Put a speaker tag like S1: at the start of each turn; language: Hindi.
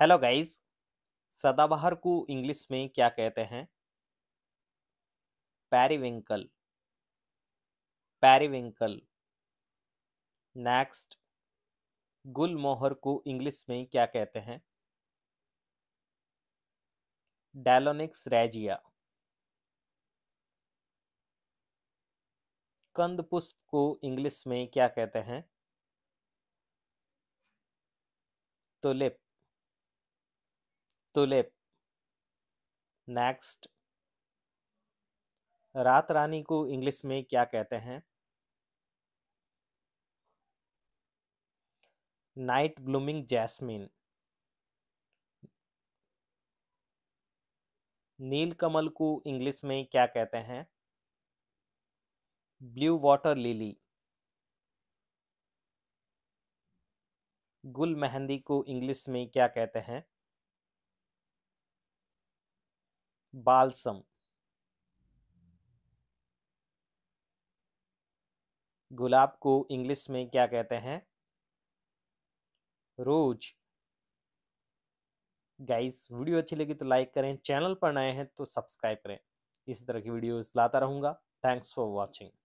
S1: हेलो गाइस सदाबहार को इंग्लिश में क्या कहते हैं पैरीविंकल पैरीविंकल नेक्स्ट गुलमोहर को इंग्लिश में क्या कहते हैं डायलोनिक्स रेजिया कंद पुष्प को इंग्लिश में क्या कहते हैं तुलिप तुलिप नेक्स्ट रात रानी को इंग्लिश में क्या कहते हैं नाइट ब्लूमिंग जैस्मिन नील कमल को इंग्लिश में क्या कहते हैं ब्लू वाटर लिली गुल मेहंदी को इंग्लिश में क्या कहते हैं बालसम गुलाब को इंग्लिश में क्या कहते हैं रोज गाइस वीडियो अच्छी लगी तो लाइक करें चैनल पर नए हैं तो सब्सक्राइब करें इसी तरह की वीडियोस लाता रहूंगा थैंक्स फॉर वॉचिंग